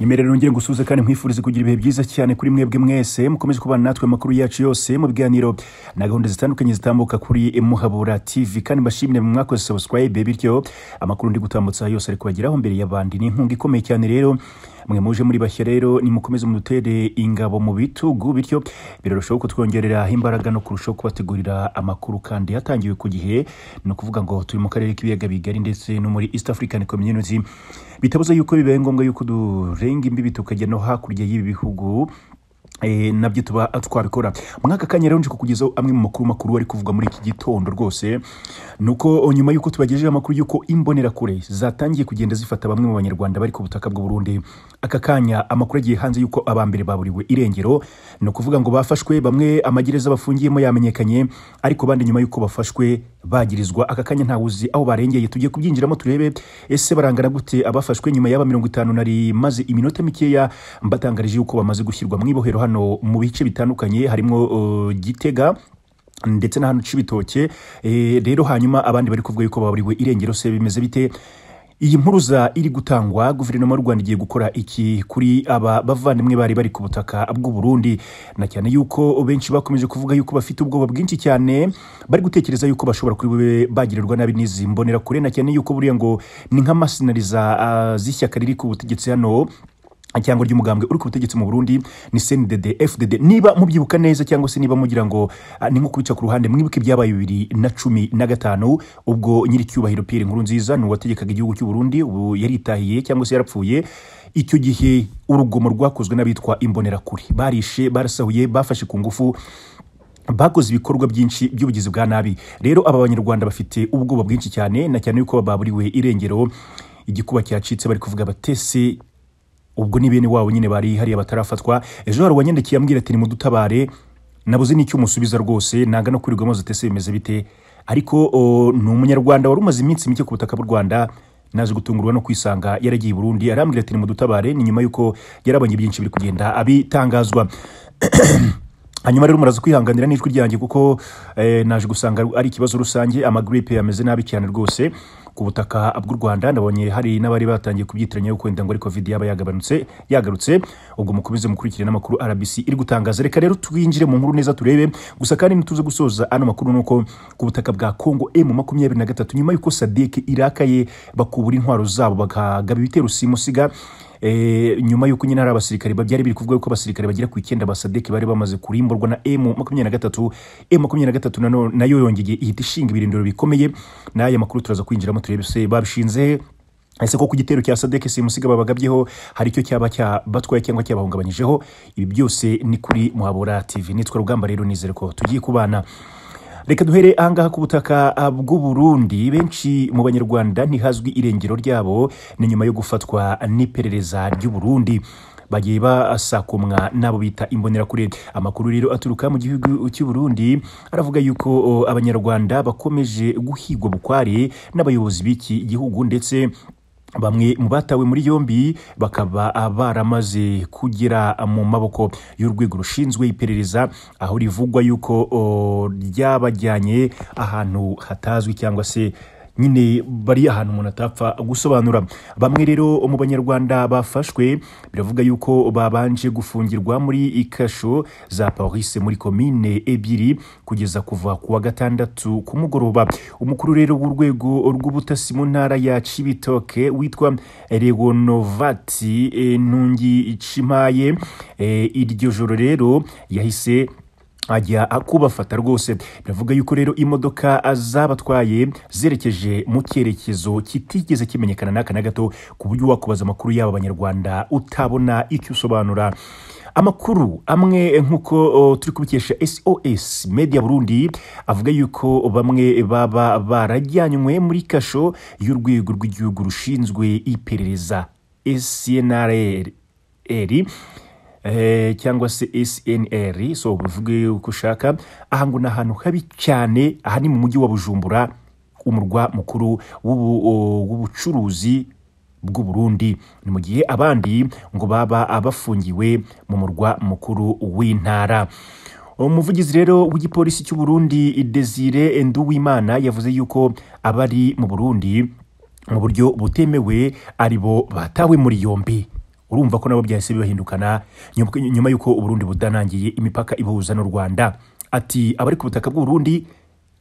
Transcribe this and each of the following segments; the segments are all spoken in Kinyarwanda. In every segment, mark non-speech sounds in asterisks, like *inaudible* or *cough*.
nyemerera nongere ngusuze kandi nkwifurize kugira ibihe byiza cyane kuri mwebwe mwese mukomeze kubana natwe amakuru yacu yose mu biganiro na gahunda zitandukanye zitambuka kuri muhabura tv kandi mbashimire mwakoze subscribe bityo amakuru ndi gutambutsa yose ari kubageraho mbere y'abandi ni inkunga ikomeye cyane rero mwe muje muri bashya rero nimukomeze mudutere ingabo mu bitugu bityo birarushaho kutwongerera imbaraga no kurushaho kubategurira amakuru kandi yatangiwe ku gihe ni ukuvuga ngo turi mu karere k'ibiyaga bigari ndetse no muri east african community bitabuze yuko bibaye ngombwa yuko durenga imbibi tukajya no hakurya y'ibi bihugu Eh, nabyo tuba twabikora mwaka kanya rero nje kukugezaho amwe mu makuru makuru ari kuvugwa muri iki gitondo rwose ni uko nyuma y'uko tubagejeje amakuru y'uko imbonerakure zatangiye kugenda zifata bamwe mu banyarwanda bari ku butaka bw'u Burundi aka kanya amakuru agiye hanze y'uko abambere baburiwe irengero ni ukuvuga ngo bafashwe bamwe amagereza bafungiyemo yamenyekanye ariko bandi nyuma y'uko bafashwe bagirizwa aka kanya ntawe uzi aho barengeye tugiye kubyinjiramo turebe ese barangana gute abafashwe nyuma y'aba mirongo itanu nari maze iminota mikeya mbatangarije yuko bamaze gushyirwa mu ibohero hano mu bice bitandukanye harimo gitega ndetse na hano cibitoke eh, rero hanyuma abandi bari kuvuga yuko baburiwe irengero se bimeze bite iyi mpuruza iri gutangwa guverinoma y'u rwanda igiye gukora iki kuri aba bavandimwe bari bari ku butaka bw'u burundi na cyane yuko benshi bakomeje kuvuga yuko bafite ubwoba bwinshi cyane bari gutekereza yuko bashobora kuri bagirirwa nabi n'izi mbonera kure na cyane yuko buriya ngo ni nk'amasinariza ah, z'ishyaka riri ku butegetsi hano cyangwa ry'umugambwe uri ku butegetsi mu Burundi ni CNDD FDD niba mubyibuka neza cyangwa se niba mugira ngo ah, ni nko kubica ku ruhande mwibuke byabaye bibiri na cumi na gatanu ubwo nyiricyubahiro Pierre nziza ni uwategekaga igihugu cy'u Burundi ubu yaritahiye cyangwa se yarapfuye icyo gihe urugomo rwakozwe n'abitwa imbonerakure barishe barasahuye bafashe ku ngufu bakoze ibikorwa byinshi by'ubugizi bwa nabi rero aba banyarwanda bafite ubwoba bwinshi cyane na cyane yuko baburiwe irengero igikuba cyacitse bari kuvuga batese ubwo ni bene wabo nyine bari hariya batarafatwa ejo hari uwanyandikiye ambwira ati nimudutabare nabuze n'icyo umusubiza rwose naga no kwirirwa amaze utese bimeze bite ariko ni umunyarwanda wari umaze iminsi mike ku butaka bw'u rwanda naje gutungurwa no kwisanga yaragiye i burundi arambwira ati nimudutabare ni nyuma y'uko yarabonye byinshi biri kugenda abitangazwa *clears throat* hanyuma rero muraza kwihanganira n'ijwi ryanjye kuko eh, naje gusanga ari ikibazo rusange amagiripe ameze nabi cyane rwose ku butaka bw'u Rwanda ndabonye hari n'abari batangiye kubyitiranya yuko wenda ngo ari covid yaba yagabanutse yagarutse ubwo mukomeze mukurikire n'amakuru RBC iri gutangaza reka rero twinjire mu nkuru neza turebe gusa kandi nituze gusoza ano makuru uko ku butaka bwa Congo M makumyabiri na gatatu nyuma yuko Sadek irakaye bakubura intwaro zabo bakagaba ibitero simusiga Eh, nyuma y'uko nyine hari abasirikare byari biri kuvuga ko abasirikare bagera ku icyenda basadeke bari bamaze kurimburwa na emu makumyabiri na gatatu emu makumyabiri na gatatu nayo yongeye ihita ishinga ibirindiro bikomeye n'aya makuru turaza kwinjiramo turebe se babishinze ese ko ku gitero cya sadeke simusiga babagabyeho hari icyo cyaba cyabatwaye cyangwa cyabahungabanyijeho ibi byose ni kuri muhabura tv nitwa rugamba rero nizere ko tugiye kubana reka duhere ahangaha ku butaka ah, bw'uburundi benshi mu banyarwanda ntihazwi irengero ryabo ni nyuma yo gufatwa n'iperereza ry'uburundi bagiye basakumwa n'abo bita imbonerakure amakuru rero aturuka mu gihugu cy'uburundi aravuga yuko oh, abanyarwanda bakomeje guhigwa bukware n'abayobozi b'iki gihugu ndetse bamwe mu batawe muri yombi bakaba baramaze kugera mu maboko y'urwego rushinzwe iperereza aho rivugwa yuko ryabajyanye ahantu hatazwi cyangwa se nyine bari ahantu umuntu atapfa gusobanura bamwe rero mu banyarwanda bafashwe biravuga yuko babanje gufungirwa muri ikasho za parise muri komine ebyiri kugeza kuva ku wa gatandatu ku mugoroba umukuru rero w'urwego rw'ubutasi mu ntara ya cibitoke witwa regonovati eh, ntungi cimaye eh, iryo joro rero yahise ajya akubafata rwose biravuga yuko rero imodoka zabatwaye zerekeje mu cyerekezo kitigeze kimenyekana n'aka na gato ku buryo wakubaza amakuru y'aba banyarwanda utabona icyo usobanura amakuru amwe nk'uko turi kubikesha sos media burundi avuga yuko bamwe baba barajyanywe muri kasho y'urwego rw'igihugu rushinzwe iperereza snrr Eh, cyangwa se snr so uvuge uko ushaka aha ngo ni ahantu habi cyane aha ni mu mujyi wa bujumbura umurwa mukuru w'ubucuruzi bw'u Burundi ni mu gihe abandi ngo baba bafungiwe mu murwa mukuru w'intara umuvugizi rero w'igipolisi cy'u Burundi Desire Nduwimana yavuze yuko abari mu Burundi mu buryo butemewe aribo batawe muri yombi urumva ko nabo byahise bibahindukana nyuma y'uko uburundi budanangiye imipaka ibuhuza n'u rwanda ati abari ku butaka bw'uburundi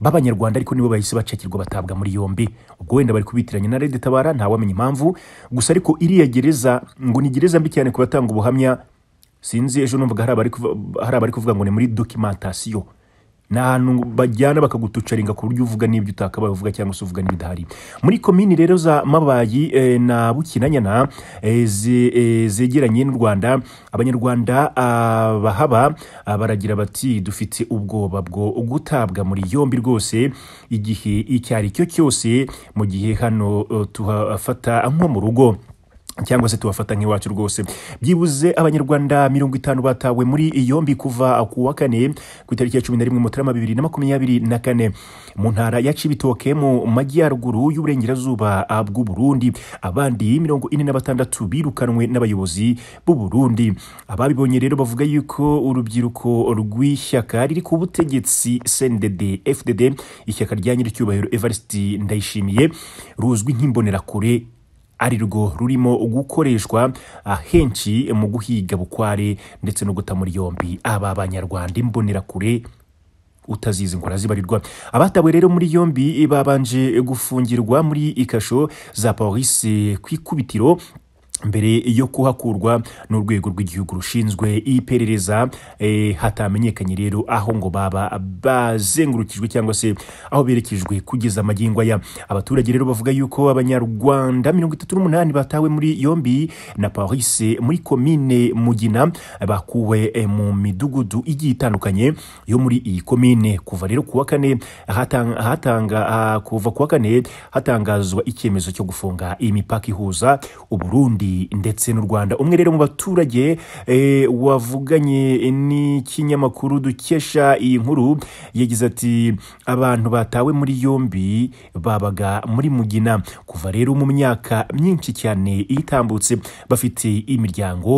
b'abanyarwanda ariko nibo bahise bacakirwa batabwa muri yombi ubwo wenda bari kubitiranya na Red Tabara ntawamenya impamvu gusa ariko iriya gereza ngo ni gereza mbi cyane ku batanga ubuhamya sinzi ejo numvaga hari abari kuvuga ngo ni muri documentation ni ahantu bajyana bakagutucaringa ku buryo uvuga n'ibyo utakabaye uvuga cyangwa se uvuga n'ibidahari muri komini rero za mabayi eh, na bukinanyana eh, eh, zegeranye n'u rwanda abanyarwanda ah, bahaba ah, baragira bati dufite ubwoba bwo gutabwa muri yombi rwose igihe icyo ari cyo cyose mu gihe hano tuhafata nko mu rugo cyangwa se tubafata nk'iwacu rwose byibuze abanyarwanda mirongo itanu batawe muri yombi kuva ku wa kane ku itariki ya cumi na rimwe mutarama bibiri na makumyabiri na kane mu ntara ya cibitoke mu majyaruguru y'uburengerazuba bw'uburundi abandi mirongo ine na batandatu birukanwe n'abayobozi b'uburundi ababibonye rero bavuga yuko urubyiruko rw'ishyaka riri ku butegetsi sendede fdd ishyaka rya nyiricyubahiro evariste ndayishimiye ruzwi nk'imbonerakure ari rwo rurimo gukoreshwa ahenshi ah, mu guhiga bukware ndetse no guta muri yombi aba banyarwanda imbonerakure utazizi ngo arazibarirwa abatawe rero muri yombi babanje gufungirwa muri ikasho za polisi ku ikubitiro mbere yo kuhakurwa n'urwego rw'igihugu rushinzwe iperereza eh, hatamenyekanye rero aho ngo baba bazengurukijwe cyangwa se aho berekejwe kugeza amagingo aya abaturage rero bavuga yuko abanyarwanda mirongo itatu n'umunani batawe muri yombi na parise muri komine mugina bakuwe eh, mu midugudu igiye itandukanye yo muri iyi komine kuva rero kuwa kane ah, kuva kuwa kane hatangazwa icyemezo cyo gufunga imipaka ihuza uburundi ndetse n'u Rwanda umwe rero mu baturage eh, wavuganye n'ikinyamakuru dukesha iyi nkuru yagize ati abantu batawe muri yombi babaga muri mugina kuva rero mu myaka myinshi cyane itambutse bafite imiryango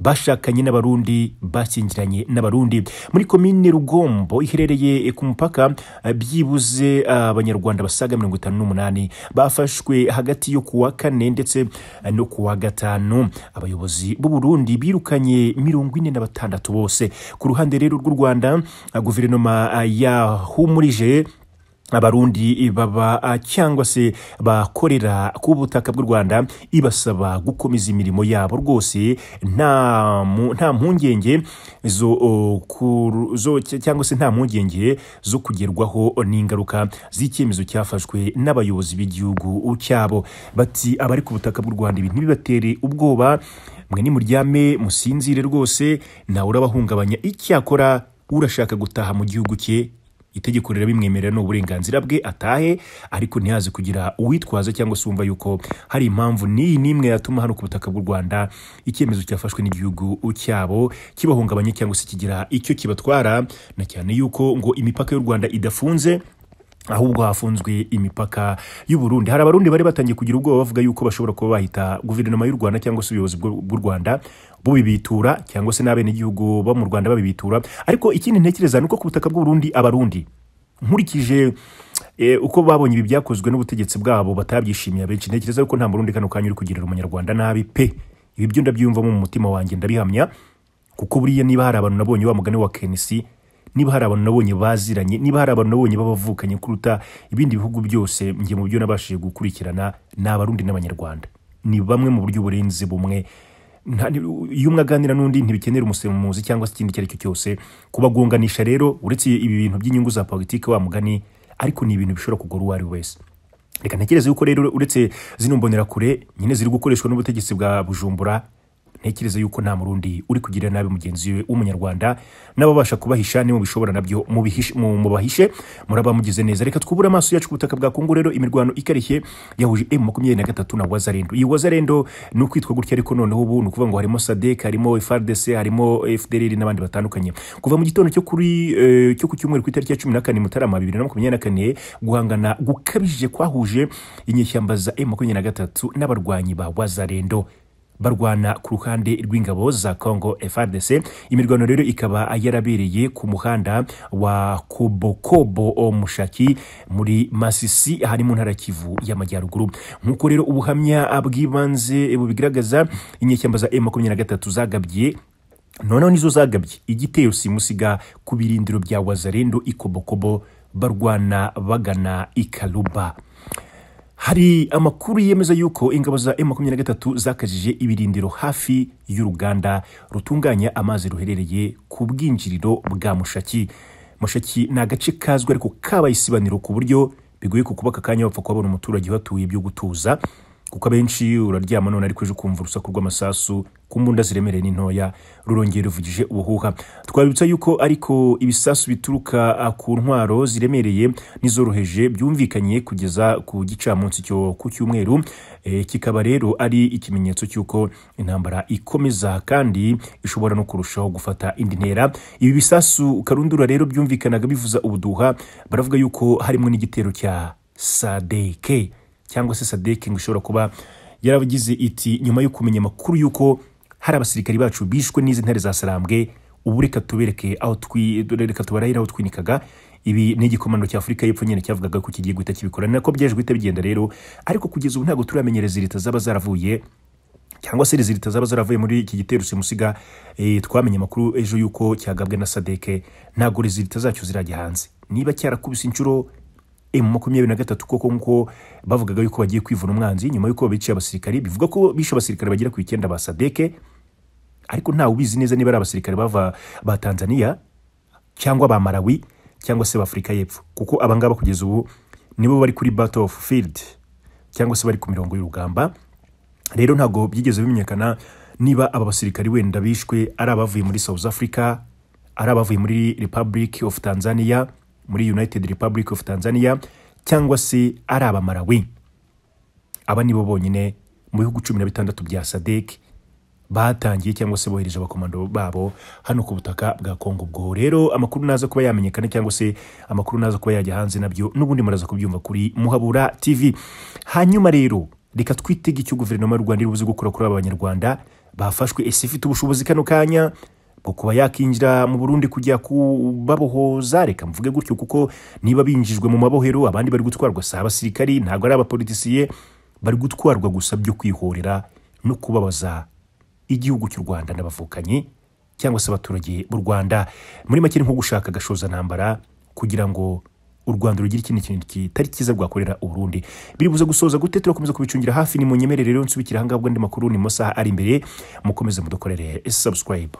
bashakanye n'abarundi bashyingiranye n'abarundi muri komine rugombo iherereye ku mupaka byibuze ah, abanyarwanda basaga mirongo itanu n'umunani bafashwe hagati yo kuwa kane ndetse eh, no kuwa gatanu abayobozi b'uburundi birukanye mirongo ine na batandatu bose ku ruhande rero rw'u rwanda ah, guverinoma ah, yahumurije abarundi eh, baba ah, cyangwa se bakorera ku butaka bw'u rwanda ibasaba gukomeza imirimo yabo rwose nta mpungenge oh, zo cyangwa se nta mpungenge zo kugerwaho n'ingaruka z'icyemezo cyafashwe n'abayobozi b'igihugu cyabo bati abari ku butaka bw'u rwanda ibintu bibatere ubwoba mwe nimuryame musinzire rwose nawe urabahungabanya icyakora urashaka gutaha mu gihugu cye itegeko rirabimwemerera ni uburenganzira bwe atahe ariko ntihaze kugira uwitwaza cyangwa se wumva yuko hari impamvu n'iyi n'imwe yatuma hano ku butaka bw'u rwanda icyemezo cyafashwe n'igihugu cyabo kibahungabanya cyangwa se kigira icyo kibatwara na cyane yuko ngo imipaka y'u rwanda idafunze ahubwo hafunzwe imipaka y'u Burundi hari abarundi bari batangiye kugira ubwoba bavuga yuko bashobora kuba bahita guverinoma y'u Rwanda cyangwa se ubuyobozi bw'u Rwanda bubibitura cyangwa se n'abenegihugu bo mu Rwanda babibitura ariko ikindi ntekereza ni uko ku butaka bw'u abarundi nkurikije eh, uko babonye ibi byakozwe n'ubutegetsi bwabo batabyishimiye abenshi ntekereza yuko nta murundi kano kanya uri kugirira umunyarwanda nabi pe ibi byo ndabyiyumvamo mu mutima wanjye ndabihamya kuko buriya niba hari abantu nabonye wa mugani wa kenisi niba hari abantu nabonye baziranye niba hari abantu nabonye b'abavukanye kuruta ibindi bihugu byose njye mu byo nabashije gukurikirana ni abarundi n'abanyarwanda ni bamwe mu buryo burenze bumwe iyo umwe aganira n'undi ntibikenera umusemuzi cyangwa se ikindi icyo ari cyo cyose kubagonganisha rero uretse ibi bintu by'inyungu za politiki wa mugani ariko ni ibintu bishobora kugora uwo ari we wese reka ntekereze yuko rero uretse zino mbonerakure nyine ziri gukoreshwa n'ubutegetsi bwa bujumbura ntekereza yuko nta murundi uri kugirira nabi mugenzi we w'umunyarwanda n'ababasha kubahisha ni bishobora nabyo mubahishe muraba mugize neza reka twubure amaso yacu ku butaka bwa kongo rero imirwano ikarishye yahuje m makumyabiri na gatatu na wazarendo iyi wazarendo ni ukwitwa gutya ariko noneho ubu ni ukuvuga ngo harimo sadek harimo frdc harimo fdrr n'abandi batandukanye kuva mu gitondo cyo kuri eh, cyo ku cyumweru ku itariki ya cumi na kane mutarama bibiri na makumyabiri na kane guhangana gukabije kwahuje inyeshyamba za m makumyabiri na gatatu n'abarwanyi ba wazarendo barwana ku ruhande rw'ingabo za congo frdc imirwano rero ikaba yarabereye ku muhanda wa kobokobo mushaki muri masisi hari mu ntara kivu y'amajyaruguru nk'uko rero ubuhamya bw'ibanze bubigaragaza inyeshyamba za M23 zagabye noneho nizo zagabye igitero simusiga ku birindiro bya wazarendo ikobokobo barwana bagana ikaluba hari amakuru yemeza yuko ingabo za emu makumyabiri na gatatu zakajije ibirindiro hafi y'uruganda rutunganya amazi ruherereye ku bwinjiriro bwa mushaki mushaki ni agace kazwi ariko kabaye isibaniro ku buryo bigoye ku aka kanya bapfa kuhabona umuturage uhatuye ibyo gutuza kuko abenshi uraryama none ariko ejo ukumva urusaku rw'amasasu ku mbunda ziremereye n'intoya rurongera ruvugije ubuhuha twabibutsa yuko ariko ibisasu bituruka ah, ku ntwaro ziremereye n'izoroheje byumvikanye kugeza ku gicamunsi cyo ku cyumweru eh, kikaba rero ari ikimenyetso cy'uko intambara ikomeza kandi ishobora no kurushaho gufata indi ntera ibi bisasu karundura rero byumvikanaga bivuza ubuduha baravuga yuko harimo n'igitero cya sadeke cyangwa se sadeke ngo ishobora kuba yarabagize iti nyuma yo kumenya amakuru y'uko hari abasirikari bacu bishwe n'izi ntare za sarambwe ubu reka tubereke aho reka tubarahire aho twinikaga ibi ni igikomando cya afurika y'epfo nyine cyavugaga ko kigiye guhita kibikora ni nako byaje guhita bigenda rero ariko kugeza ubu ntabwo turamenyereza leta zaba zaravuye cyangwa se leta zaba zaravuye muri iki gitero simusiga eh, twamenye amakuru ejo y'uko cyagabwe na sadeke ntabwo leta zacyo zirajya hanze niba cyarakubise inshuro emu eh, makumyabiri na gatatu koko nk'uko bavugaga yuko bagiye kwivuna umwanzi nyuma y'uko biciye abasirikare bivuga ko bishe abasirikari bagera ku icyenda ba sadeke ariko ntawe ubizi neza niba ari abasirikari bava ba tanzania cyangwa ba malawi cyangwa se afurika y'epfo kuko abangaba kugeza ubu nibo bari kuri battle of field cyangwa se bari ku mirongo y'urugamba rero ntabwo byigeze bimenyekana niba aba basirikari wenda bishwe ari abavuye muri south africa ari abavuye muri republic of tanzania muri united republic of tanzania cyangwa se ari abamarawi aba nibo bonyine mu bihugu cumi na bitandatu bya sadek batangiye cyangwa se bohereje abakomando babo hano ku butaka bwa Congo ubwo rero amakuru naza kuba yamenyekana cyangwa se amakuru naza kuba yajya hanze nabyo n'ubundi muraza kubyumva kuri muhabura tv hanyuma rero reka twitege icyo guverinoma y'u rwanda iri buze gukora kuri aba banyarwanda bafashwe ese ifite ubushobozi kano kanya kuba yakinjira mu burundi kujya kubabohoza reka mvuge gutyo kuko niba binjijwe mu mabohero abandi bari gutwarwa si abasirikari ntabwo ari abapolitisiye bari gutwarwa gusa byo kwihorera no kubabaza igihugu cy'u rwanda n'abavukanyi cyangwa se abaturage b'u rwanda muri make ni nko gushaka agashoza ntambara kugira ngo u rwanda rugire ikindi kintu kitari cyiza rwakorera uburundi biribuza gusoza gute turakomeza kubicungira hafi ni mu nyemerere rero nsubikira ahangaha ubwo andi makuru ni mu masaha ari imbere mukomeze mudukorere subscribe